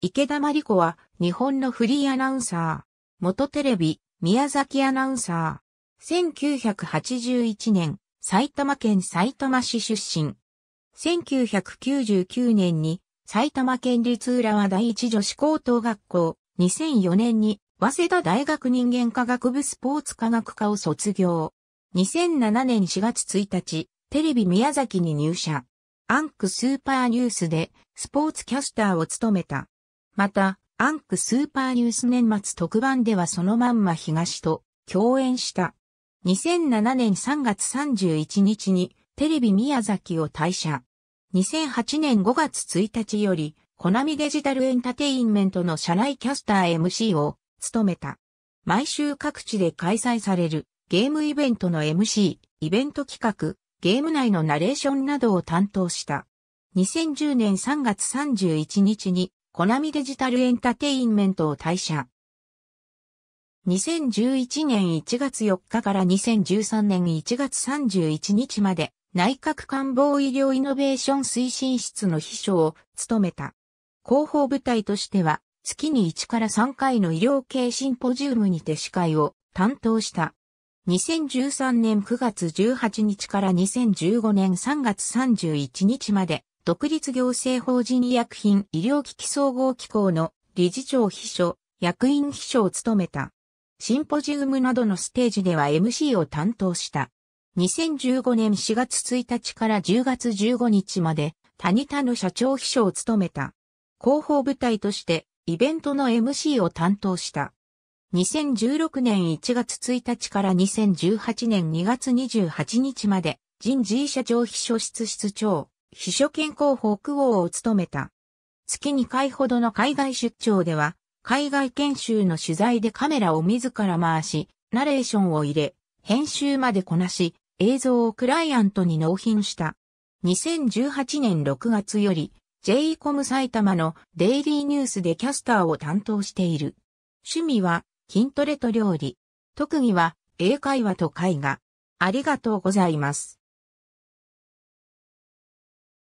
池田真理子は日本のフリーアナウンサー。元テレビ、宮崎アナウンサー。1981年、埼玉県埼玉市出身。1999年に埼玉県立浦和第一女子高等学校。2004年に早稲田大学人間科学部スポーツ科学科を卒業。2007年4月1日、テレビ宮崎に入社。アンクスーパーニュースでスポーツキャスターを務めた。また、アンクスーパーニュース年末特番ではそのまんま東と共演した。2007年3月31日にテレビ宮崎を退社。2008年5月1日より、コナミデジタルエンタテインメントの社内キャスター MC を務めた。毎週各地で開催されるゲームイベントの MC、イベント企画、ゲーム内のナレーションなどを担当した。2010年3月31日にコナミデジタルエンタテインメントを退社。2011年1月4日から2013年1月31日まで内閣官房医療イノベーション推進室の秘書を務めた。広報部隊としては月に1から3回の医療系シンポジウムにて司会を担当した。2013年9月18日から2015年3月31日まで独立行政法人医薬品医療機器総合機構の理事長秘書、役員秘書を務めた。シンポジウムなどのステージでは MC を担当した。2015年4月1日から10月15日まで、谷田の社長秘書を務めた。広報部隊として、イベントの MC を担当した。2016年1月1日から2018年2月28日まで、人事社長秘書室室長、秘書兼広報区王を務めた。月2回ほどの海外出張では、海外研修の取材でカメラを自ら回し、ナレーションを入れ、編集までこなし、映像をクライアントに納品した。2018年6月より、j コム埼玉のデイリーニュースでキャスターを担当している。趣味は筋トレと料理。特技は英会話と絵画。ありがとうございます。